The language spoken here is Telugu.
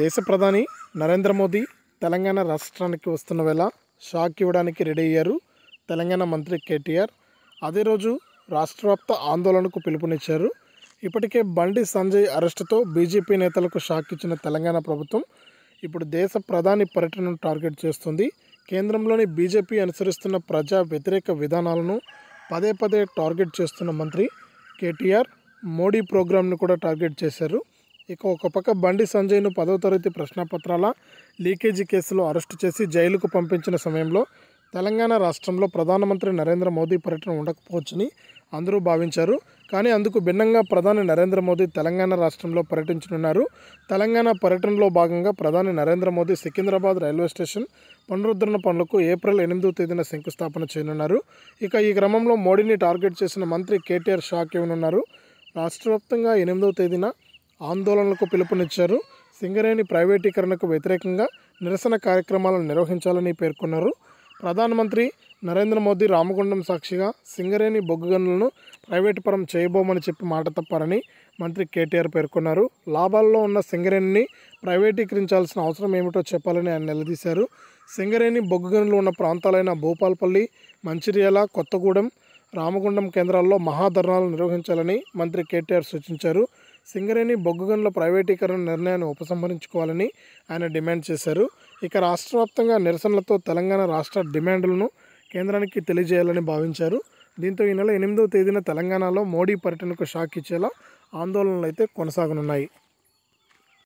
దేశ ప్రధాని నరేంద్ర మోదీ తెలంగాణ రాష్ట్రానికి వస్తున్న వేళ షాక్ ఇవ్వడానికి రెడీ అయ్యారు తెలంగాణ మంత్రి కేటీఆర్ అదే రోజు రాష్ట్రవ్యాప్త ఆందోళనకు పిలుపునిచ్చారు ఇప్పటికే బండి సంజయ్ అరెస్టుతో బీజేపీ నేతలకు షాక్ ఇచ్చిన తెలంగాణ ప్రభుత్వం ఇప్పుడు దేశ ప్రధాని పర్యటనను టార్గెట్ చేస్తుంది కేంద్రంలోని బీజేపీ అనుసరిస్తున్న ప్రజా వ్యతిరేక విధానాలను పదే పదే టార్గెట్ చేస్తున్న మంత్రి కేటీఆర్ మోడీ ప్రోగ్రాంను కూడా టార్గెట్ చేశారు ఇక ఒక పక్క బండి సంజయ్ను పదో తరగతి ప్రశ్నపత్రాల లీకేజీ కేసులో అరెస్టు చేసి జైలుకు పంపించిన సమయంలో తెలంగాణ రాష్ట్రంలో ప్రధానమంత్రి నరేంద్ర మోదీ పర్యటన ఉండకపోవచ్చని అందరూ భావించారు కానీ అందుకు భిన్నంగా ప్రధాని నరేంద్ర మోదీ తెలంగాణ రాష్ట్రంలో పర్యటించనున్నారు తెలంగాణ పర్యటనలో భాగంగా ప్రధాని నరేంద్ర మోదీ సికింద్రాబాద్ రైల్వే స్టేషన్ పునరుద్ధరణ పనులకు ఏప్రిల్ ఎనిమిదో తేదీన శంకుస్థాపన చేయనున్నారు ఇక ఈ క్రమంలో మోడీని టార్గెట్ చేసిన మంత్రి కేటీఆర్ షాక్ ఇవ్వనున్నారు రాష్ట్ర వ్యాప్తంగా ఎనిమిదవ తేదీన ఆందోళనలకు పిలుపునిచ్చారు సింగరేణి ప్రైవేటీకరణకు వ్యతిరేకంగా నిరసన కార్యక్రమాలను నిర్వహించాలని పేర్కొన్నారు ప్రధానమంత్రి నరేంద్ర మోదీ రామగుండం సాక్షిగా సింగరేణి బొగ్గు గనులను ప్రైవేటు పరం చేయబోమని చెప్పి మాట తప్పారని మంత్రి కేటీఆర్ పేర్కొన్నారు లాభాల్లో ఉన్న సింగరేణిని ప్రైవేటీకరించాల్సిన అవసరం ఏమిటో చెప్పాలని ఆయన నిలదీశారు సింగరేణి బొగ్గు గనులు ఉన్న ప్రాంతాలైన భూపాల్పల్లి మంచిర్యాల కొత్తగూడెం రామగుండం కేంద్రాల్లో మహాధర్నాలు నిర్వహించాలని మంత్రి కేటీఆర్ సూచించారు సింగరేణి బొగ్గు గనుల ప్రైవేటీకరణ నిర్ణయాన్ని ఉపసంహరించుకోవాలని ఆయన డిమాండ్ చేశారు ఇక రాష్ట్ర నిరసనలతో తెలంగాణ రాష్ట్ర డిమాండ్లను కేంద్రానికి తెలియజేయాలని భావించారు దీంతో ఈ నెల ఎనిమిదవ తేదీన తెలంగాణలో మోడీ పర్యటనకు షాక్ ఇచ్చేలా ఆందోళనలు అయితే కొనసాగనున్నాయి